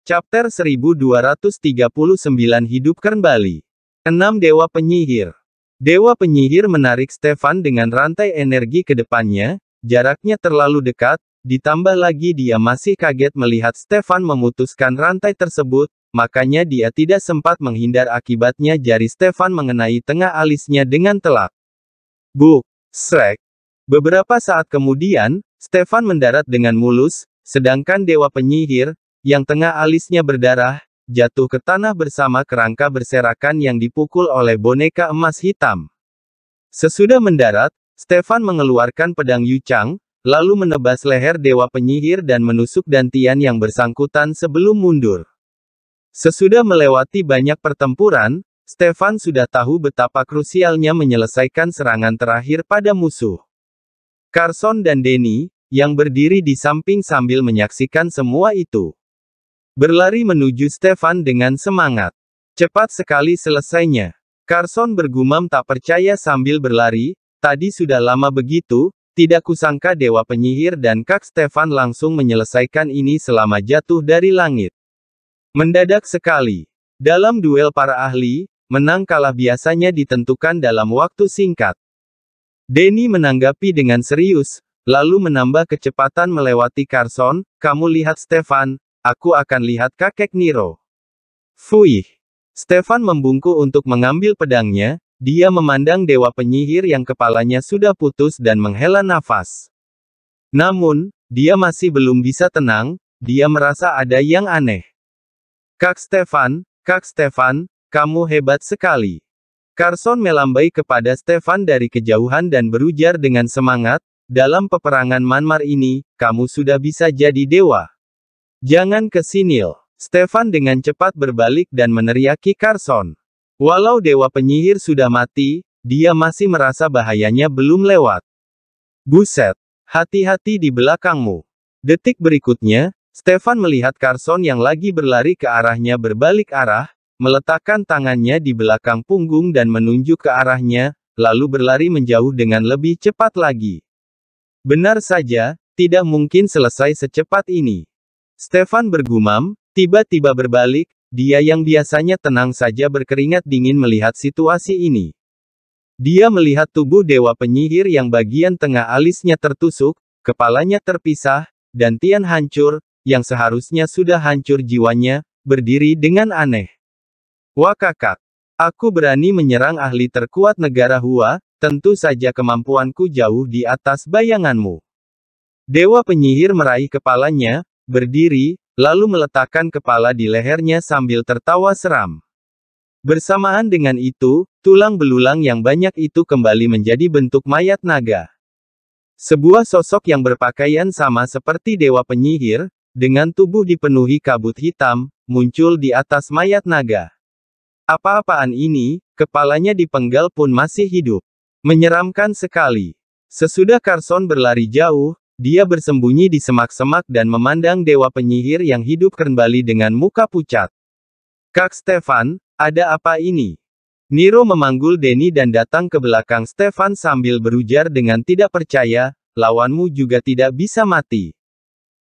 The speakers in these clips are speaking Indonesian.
Chapter 1239 Hidup Kembali 6 Dewa Penyihir Dewa penyihir menarik Stefan dengan rantai energi ke depannya, jaraknya terlalu dekat, ditambah lagi dia masih kaget melihat Stefan memutuskan rantai tersebut, makanya dia tidak sempat menghindar akibatnya jari Stefan mengenai tengah alisnya dengan telak. Buk! Srek! Beberapa saat kemudian, Stefan mendarat dengan mulus, sedangkan dewa penyihir, yang tengah alisnya berdarah, jatuh ke tanah bersama kerangka berserakan yang dipukul oleh boneka emas hitam. Sesudah mendarat, Stefan mengeluarkan pedang Yu Chang, lalu menebas leher Dewa Penyihir dan menusuk dantian yang bersangkutan sebelum mundur. Sesudah melewati banyak pertempuran, Stefan sudah tahu betapa krusialnya menyelesaikan serangan terakhir pada musuh. Carson dan Denny, yang berdiri di samping sambil menyaksikan semua itu, Berlari menuju Stefan dengan semangat. Cepat sekali selesainya. Carson bergumam tak percaya sambil berlari, tadi sudah lama begitu, tidak kusangka dewa penyihir dan kak Stefan langsung menyelesaikan ini selama jatuh dari langit. Mendadak sekali. Dalam duel para ahli, menang kalah biasanya ditentukan dalam waktu singkat. Denny menanggapi dengan serius, lalu menambah kecepatan melewati Carson, kamu lihat Stefan, Aku akan lihat kakek Niro. Fuih. Stefan membungku untuk mengambil pedangnya, dia memandang dewa penyihir yang kepalanya sudah putus dan menghela nafas. Namun, dia masih belum bisa tenang, dia merasa ada yang aneh. Kak Stefan, Kak Stefan, kamu hebat sekali. Carson melambai kepada Stefan dari kejauhan dan berujar dengan semangat, dalam peperangan Manmar ini, kamu sudah bisa jadi dewa. Jangan ke sinil. Stefan dengan cepat berbalik dan meneriaki Carson. Walau dewa penyihir sudah mati, dia masih merasa bahayanya belum lewat. Buset. Hati-hati di belakangmu. Detik berikutnya, Stefan melihat Carson yang lagi berlari ke arahnya berbalik arah, meletakkan tangannya di belakang punggung dan menunjuk ke arahnya, lalu berlari menjauh dengan lebih cepat lagi. Benar saja, tidak mungkin selesai secepat ini. Stefan bergumam, tiba-tiba berbalik, dia yang biasanya tenang saja berkeringat dingin melihat situasi ini. Dia melihat tubuh dewa penyihir yang bagian tengah alisnya tertusuk, kepalanya terpisah, dan Tian hancur, yang seharusnya sudah hancur jiwanya, berdiri dengan aneh. Wakakak, aku berani menyerang ahli terkuat negara Hua, tentu saja kemampuanku jauh di atas bayanganmu. Dewa penyihir meraih kepalanya, berdiri, lalu meletakkan kepala di lehernya sambil tertawa seram. Bersamaan dengan itu, tulang belulang yang banyak itu kembali menjadi bentuk mayat naga. Sebuah sosok yang berpakaian sama seperti dewa penyihir, dengan tubuh dipenuhi kabut hitam, muncul di atas mayat naga. Apa-apaan ini, kepalanya dipenggal pun masih hidup. Menyeramkan sekali. Sesudah Carson berlari jauh, dia bersembunyi di semak-semak dan memandang dewa penyihir yang hidup kembali dengan muka pucat. Kak Stefan, ada apa ini? Niro memanggul Denny dan datang ke belakang Stefan sambil berujar dengan tidak percaya, lawanmu juga tidak bisa mati.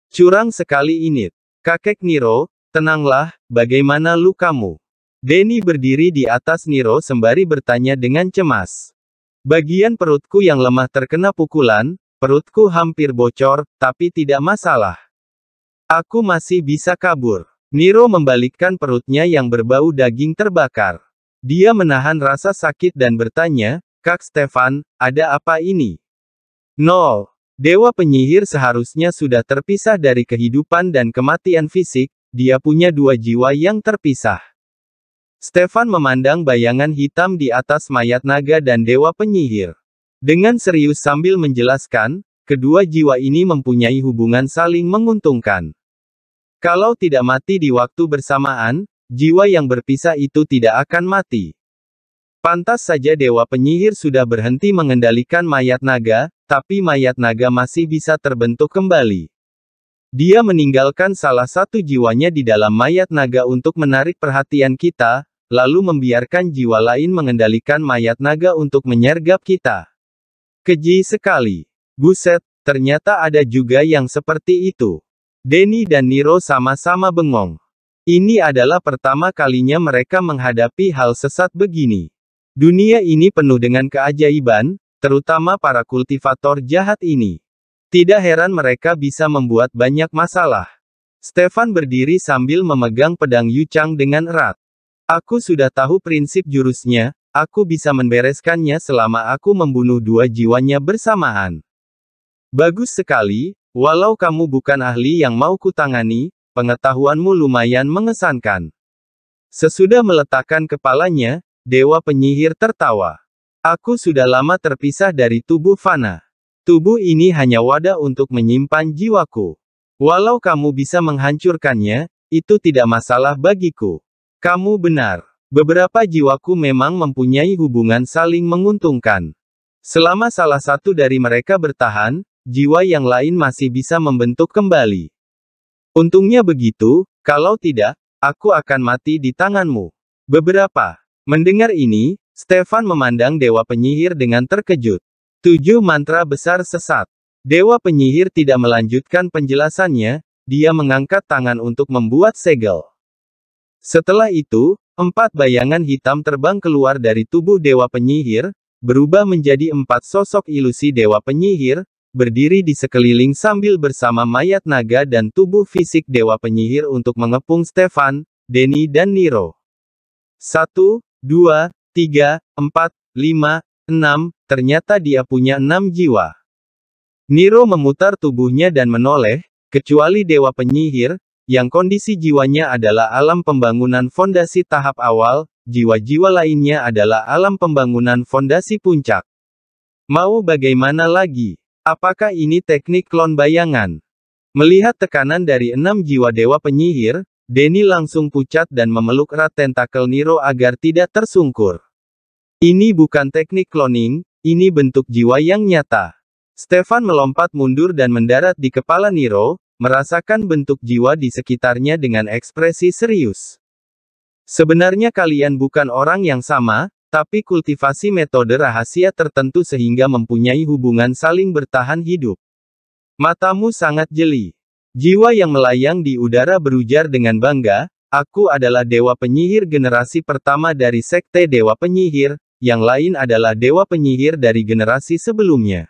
Curang sekali ini! Kakek Niro, tenanglah, bagaimana lukamu? Denny berdiri di atas Niro sembari bertanya dengan cemas. Bagian perutku yang lemah terkena pukulan, Perutku hampir bocor, tapi tidak masalah. Aku masih bisa kabur. Niro membalikkan perutnya yang berbau daging terbakar. Dia menahan rasa sakit dan bertanya, Kak Stefan, ada apa ini? No, Dewa penyihir seharusnya sudah terpisah dari kehidupan dan kematian fisik, dia punya dua jiwa yang terpisah. Stefan memandang bayangan hitam di atas mayat naga dan dewa penyihir. Dengan serius sambil menjelaskan, kedua jiwa ini mempunyai hubungan saling menguntungkan. Kalau tidak mati di waktu bersamaan, jiwa yang berpisah itu tidak akan mati. Pantas saja Dewa Penyihir sudah berhenti mengendalikan mayat naga, tapi mayat naga masih bisa terbentuk kembali. Dia meninggalkan salah satu jiwanya di dalam mayat naga untuk menarik perhatian kita, lalu membiarkan jiwa lain mengendalikan mayat naga untuk menyergap kita. Keji sekali. Buset, ternyata ada juga yang seperti itu. Denny dan Niro sama-sama bengong. Ini adalah pertama kalinya mereka menghadapi hal sesat begini. Dunia ini penuh dengan keajaiban, terutama para kultivator jahat ini. Tidak heran mereka bisa membuat banyak masalah. Stefan berdiri sambil memegang pedang Yuchang dengan erat. Aku sudah tahu prinsip jurusnya, Aku bisa membereskannya selama aku membunuh dua jiwanya bersamaan. Bagus sekali, walau kamu bukan ahli yang mau kutangani, pengetahuanmu lumayan mengesankan. Sesudah meletakkan kepalanya, Dewa Penyihir tertawa. Aku sudah lama terpisah dari tubuh Fana. Tubuh ini hanya wadah untuk menyimpan jiwaku. Walau kamu bisa menghancurkannya, itu tidak masalah bagiku. Kamu benar. Beberapa jiwaku memang mempunyai hubungan saling menguntungkan. Selama salah satu dari mereka bertahan, jiwa yang lain masih bisa membentuk kembali. Untungnya begitu, kalau tidak, aku akan mati di tanganmu. Beberapa. Mendengar ini, Stefan memandang Dewa Penyihir dengan terkejut. Tujuh mantra besar sesat. Dewa Penyihir tidak melanjutkan penjelasannya, dia mengangkat tangan untuk membuat segel. Setelah itu, Empat bayangan hitam terbang keluar dari tubuh Dewa Penyihir, berubah menjadi empat sosok ilusi Dewa Penyihir, berdiri di sekeliling sambil bersama mayat naga dan tubuh fisik Dewa Penyihir untuk mengepung Stefan, Denny dan Niro. Satu, dua, tiga, empat, lima, enam. ternyata dia punya enam jiwa. Niro memutar tubuhnya dan menoleh, kecuali Dewa Penyihir, yang kondisi jiwanya adalah alam pembangunan fondasi tahap awal, jiwa-jiwa lainnya adalah alam pembangunan fondasi puncak. Mau bagaimana lagi? Apakah ini teknik klon bayangan? Melihat tekanan dari enam jiwa dewa penyihir, Denny langsung pucat dan memeluk erat tentakel Niro agar tidak tersungkur. Ini bukan teknik cloning, ini bentuk jiwa yang nyata. Stefan melompat mundur dan mendarat di kepala Niro, merasakan bentuk jiwa di sekitarnya dengan ekspresi serius. Sebenarnya kalian bukan orang yang sama, tapi kultivasi metode rahasia tertentu sehingga mempunyai hubungan saling bertahan hidup. Matamu sangat jeli. Jiwa yang melayang di udara berujar dengan bangga, aku adalah dewa penyihir generasi pertama dari sekte dewa penyihir, yang lain adalah dewa penyihir dari generasi sebelumnya.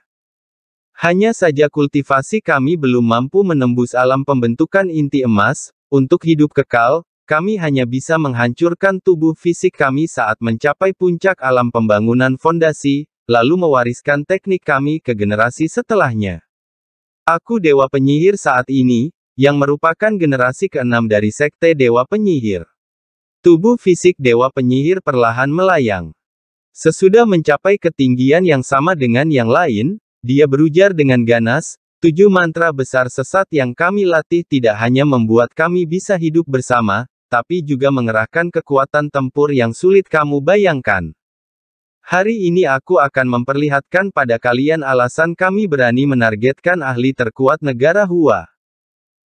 Hanya saja kultivasi kami belum mampu menembus alam pembentukan inti emas, untuk hidup kekal, kami hanya bisa menghancurkan tubuh fisik kami saat mencapai puncak alam pembangunan fondasi, lalu mewariskan teknik kami ke generasi setelahnya. Aku Dewa Penyihir saat ini, yang merupakan generasi keenam dari Sekte Dewa Penyihir. Tubuh fisik Dewa Penyihir perlahan melayang. Sesudah mencapai ketinggian yang sama dengan yang lain, dia berujar dengan ganas, tujuh mantra besar sesat yang kami latih tidak hanya membuat kami bisa hidup bersama, tapi juga mengerahkan kekuatan tempur yang sulit kamu bayangkan. Hari ini aku akan memperlihatkan pada kalian alasan kami berani menargetkan ahli terkuat negara Hua.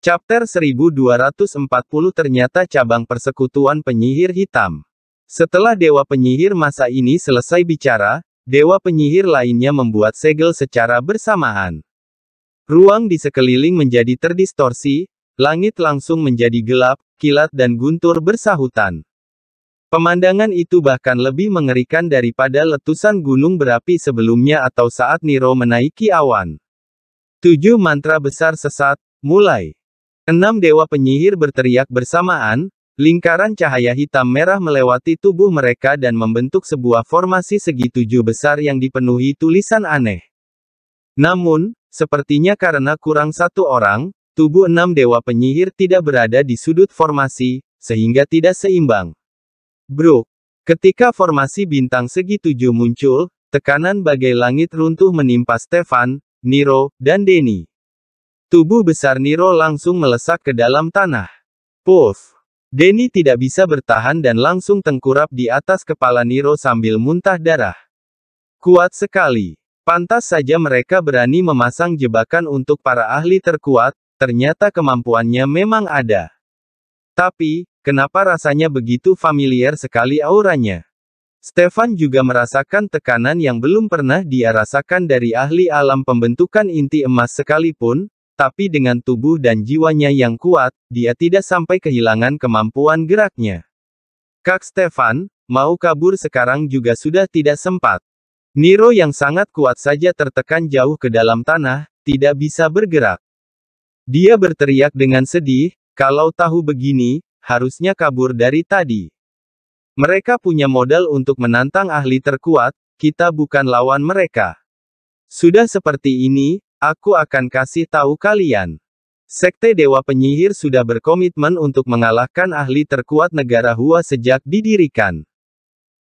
Chapter 1240 ternyata cabang persekutuan penyihir hitam. Setelah Dewa Penyihir masa ini selesai bicara, Dewa penyihir lainnya membuat segel secara bersamaan. Ruang di sekeliling menjadi terdistorsi, langit langsung menjadi gelap, kilat dan guntur bersahutan. Pemandangan itu bahkan lebih mengerikan daripada letusan gunung berapi sebelumnya atau saat Nero menaiki awan. Tujuh mantra besar sesat, mulai. Enam dewa penyihir berteriak bersamaan, Lingkaran cahaya hitam merah melewati tubuh mereka dan membentuk sebuah formasi segi besar yang dipenuhi tulisan aneh. Namun, sepertinya karena kurang satu orang, tubuh enam dewa penyihir tidak berada di sudut formasi, sehingga tidak seimbang. Bro, ketika formasi bintang segi muncul, tekanan bagai langit runtuh menimpa Stefan, Niro, dan Denny. Tubuh besar Niro langsung melesak ke dalam tanah. Puff! Denny tidak bisa bertahan dan langsung tengkurap di atas kepala Niro sambil muntah darah. Kuat sekali. Pantas saja mereka berani memasang jebakan untuk para ahli terkuat, ternyata kemampuannya memang ada. Tapi, kenapa rasanya begitu familiar sekali auranya? Stefan juga merasakan tekanan yang belum pernah dia rasakan dari ahli alam pembentukan inti emas sekalipun, tapi dengan tubuh dan jiwanya yang kuat, dia tidak sampai kehilangan kemampuan geraknya. Kak Stefan, mau kabur sekarang juga sudah tidak sempat. Niro yang sangat kuat saja tertekan jauh ke dalam tanah, tidak bisa bergerak. Dia berteriak dengan sedih, kalau tahu begini, harusnya kabur dari tadi. Mereka punya modal untuk menantang ahli terkuat, kita bukan lawan mereka. Sudah seperti ini, Aku akan kasih tahu kalian. Sekte Dewa Penyihir sudah berkomitmen untuk mengalahkan ahli terkuat negara Hua sejak didirikan.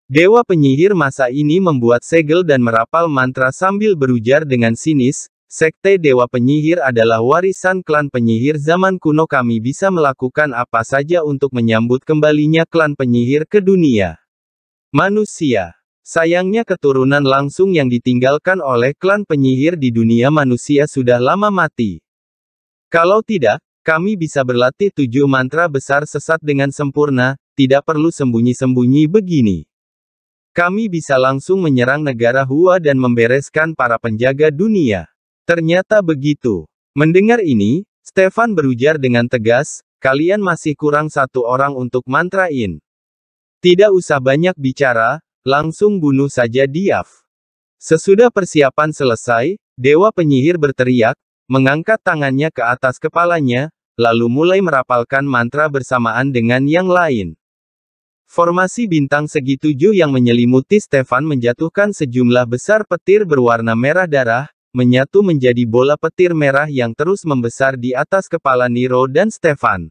Dewa Penyihir masa ini membuat segel dan merapal mantra sambil berujar dengan sinis, Sekte Dewa Penyihir adalah warisan klan penyihir zaman kuno kami bisa melakukan apa saja untuk menyambut kembalinya klan penyihir ke dunia. Manusia Sayangnya keturunan langsung yang ditinggalkan oleh klan penyihir di dunia manusia sudah lama mati. Kalau tidak, kami bisa berlatih tujuh mantra besar sesat dengan sempurna, tidak perlu sembunyi-sembunyi begini. Kami bisa langsung menyerang negara Hua dan membereskan para penjaga dunia. Ternyata begitu. Mendengar ini, Stefan berujar dengan tegas, kalian masih kurang satu orang untuk mantrain. Tidak usah banyak bicara, Langsung bunuh saja Diaf. Sesudah persiapan selesai, Dewa penyihir berteriak, mengangkat tangannya ke atas kepalanya, lalu mulai merapalkan mantra bersamaan dengan yang lain. Formasi bintang segitujuh yang menyelimuti Stefan menjatuhkan sejumlah besar petir berwarna merah darah, menyatu menjadi bola petir merah yang terus membesar di atas kepala Niro dan Stefan.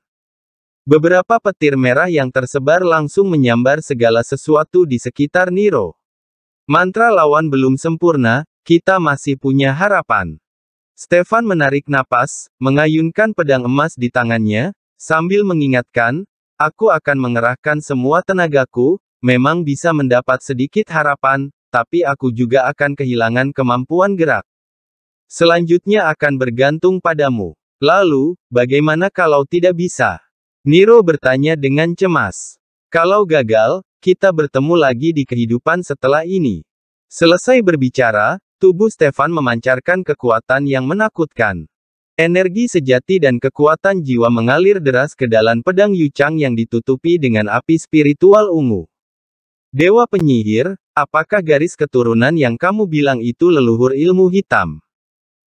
Beberapa petir merah yang tersebar langsung menyambar segala sesuatu di sekitar Niro. Mantra lawan belum sempurna, kita masih punya harapan. Stefan menarik napas, mengayunkan pedang emas di tangannya, sambil mengingatkan, aku akan mengerahkan semua tenagaku, memang bisa mendapat sedikit harapan, tapi aku juga akan kehilangan kemampuan gerak. Selanjutnya akan bergantung padamu. Lalu, bagaimana kalau tidak bisa? Niro bertanya dengan cemas. Kalau gagal, kita bertemu lagi di kehidupan setelah ini. Selesai berbicara, tubuh Stefan memancarkan kekuatan yang menakutkan. Energi sejati dan kekuatan jiwa mengalir deras ke dalam pedang Yuchang yang ditutupi dengan api spiritual ungu. Dewa penyihir, apakah garis keturunan yang kamu bilang itu leluhur ilmu hitam?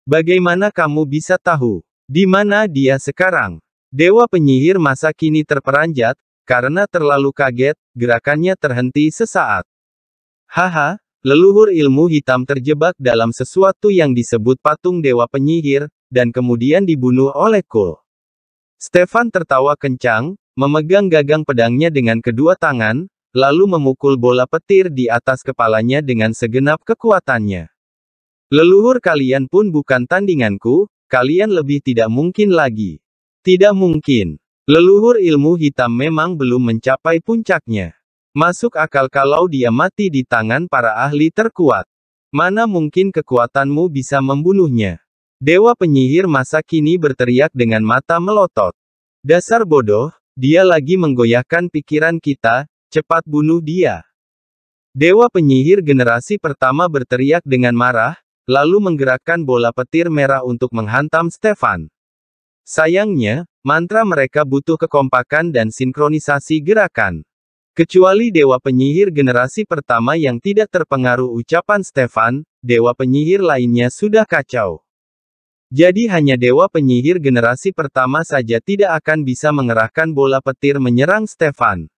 Bagaimana kamu bisa tahu di mana dia sekarang? Dewa penyihir masa kini terperanjat, karena terlalu kaget, gerakannya terhenti sesaat. Haha, leluhur ilmu hitam terjebak dalam sesuatu yang disebut patung dewa penyihir, dan kemudian dibunuh oleh Kul. Stefan tertawa kencang, memegang gagang pedangnya dengan kedua tangan, lalu memukul bola petir di atas kepalanya dengan segenap kekuatannya. Leluhur kalian pun bukan tandinganku, kalian lebih tidak mungkin lagi. Tidak mungkin. Leluhur ilmu hitam memang belum mencapai puncaknya. Masuk akal kalau dia mati di tangan para ahli terkuat. Mana mungkin kekuatanmu bisa membunuhnya? Dewa penyihir masa kini berteriak dengan mata melotot. Dasar bodoh, dia lagi menggoyahkan pikiran kita, cepat bunuh dia. Dewa penyihir generasi pertama berteriak dengan marah, lalu menggerakkan bola petir merah untuk menghantam Stefan. Sayangnya, mantra mereka butuh kekompakan dan sinkronisasi gerakan. Kecuali dewa penyihir generasi pertama yang tidak terpengaruh ucapan Stefan, dewa penyihir lainnya sudah kacau. Jadi hanya dewa penyihir generasi pertama saja tidak akan bisa mengerahkan bola petir menyerang Stefan.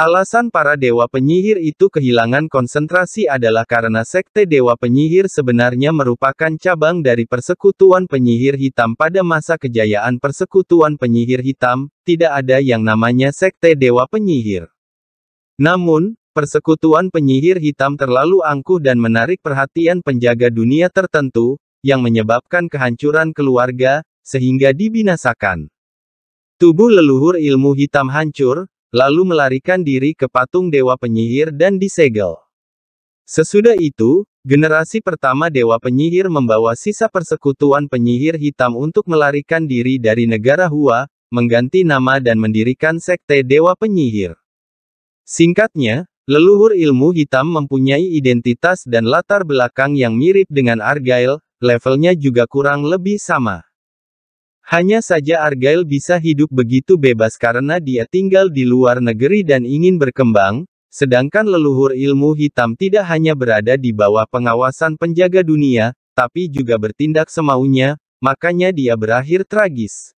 Alasan para dewa penyihir itu kehilangan konsentrasi adalah karena sekte dewa penyihir sebenarnya merupakan cabang dari persekutuan penyihir hitam pada masa kejayaan persekutuan penyihir hitam, tidak ada yang namanya sekte dewa penyihir. Namun, persekutuan penyihir hitam terlalu angkuh dan menarik perhatian penjaga dunia tertentu, yang menyebabkan kehancuran keluarga, sehingga dibinasakan. Tubuh leluhur ilmu hitam hancur, lalu melarikan diri ke patung Dewa Penyihir dan disegel. Sesudah itu, generasi pertama Dewa Penyihir membawa sisa persekutuan penyihir hitam untuk melarikan diri dari negara Hua, mengganti nama dan mendirikan sekte Dewa Penyihir. Singkatnya, leluhur ilmu hitam mempunyai identitas dan latar belakang yang mirip dengan Argyle, levelnya juga kurang lebih sama. Hanya saja Argyle bisa hidup begitu bebas karena dia tinggal di luar negeri dan ingin berkembang, sedangkan leluhur ilmu hitam tidak hanya berada di bawah pengawasan penjaga dunia, tapi juga bertindak semaunya, makanya dia berakhir tragis.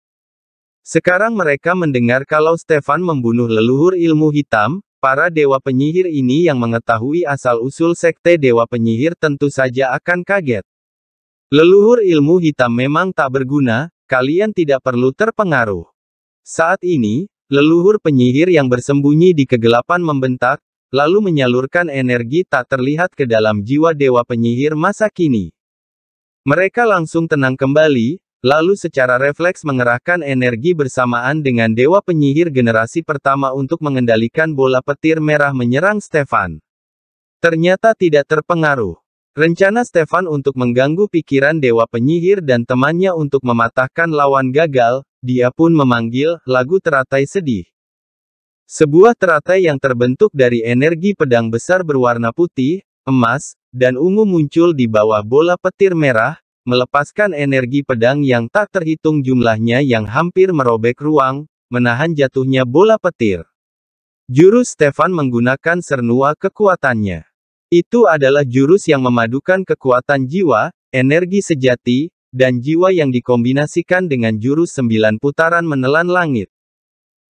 Sekarang mereka mendengar kalau Stefan membunuh leluhur ilmu hitam, para dewa penyihir ini yang mengetahui asal-usul sekte dewa penyihir tentu saja akan kaget. Leluhur ilmu hitam memang tak berguna, Kalian tidak perlu terpengaruh. Saat ini, leluhur penyihir yang bersembunyi di kegelapan membentak, lalu menyalurkan energi tak terlihat ke dalam jiwa dewa penyihir masa kini. Mereka langsung tenang kembali, lalu secara refleks mengerahkan energi bersamaan dengan dewa penyihir generasi pertama untuk mengendalikan bola petir merah menyerang Stefan. Ternyata tidak terpengaruh. Rencana Stefan untuk mengganggu pikiran Dewa Penyihir dan temannya untuk mematahkan lawan gagal, dia pun memanggil lagu teratai sedih. Sebuah teratai yang terbentuk dari energi pedang besar berwarna putih, emas, dan ungu muncul di bawah bola petir merah, melepaskan energi pedang yang tak terhitung jumlahnya yang hampir merobek ruang, menahan jatuhnya bola petir. Jurus Stefan menggunakan sernua kekuatannya. Itu adalah jurus yang memadukan kekuatan jiwa, energi sejati, dan jiwa yang dikombinasikan dengan jurus sembilan putaran menelan langit.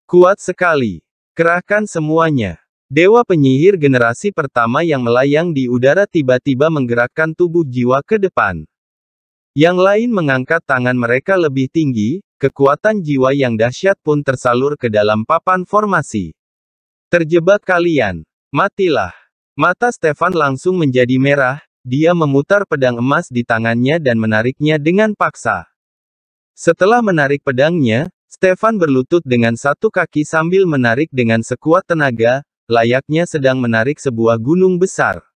Kuat sekali. Kerahkan semuanya. Dewa penyihir generasi pertama yang melayang di udara tiba-tiba menggerakkan tubuh jiwa ke depan. Yang lain mengangkat tangan mereka lebih tinggi, kekuatan jiwa yang dahsyat pun tersalur ke dalam papan formasi. Terjebak kalian, matilah. Mata Stefan langsung menjadi merah, dia memutar pedang emas di tangannya dan menariknya dengan paksa. Setelah menarik pedangnya, Stefan berlutut dengan satu kaki sambil menarik dengan sekuat tenaga, layaknya sedang menarik sebuah gunung besar.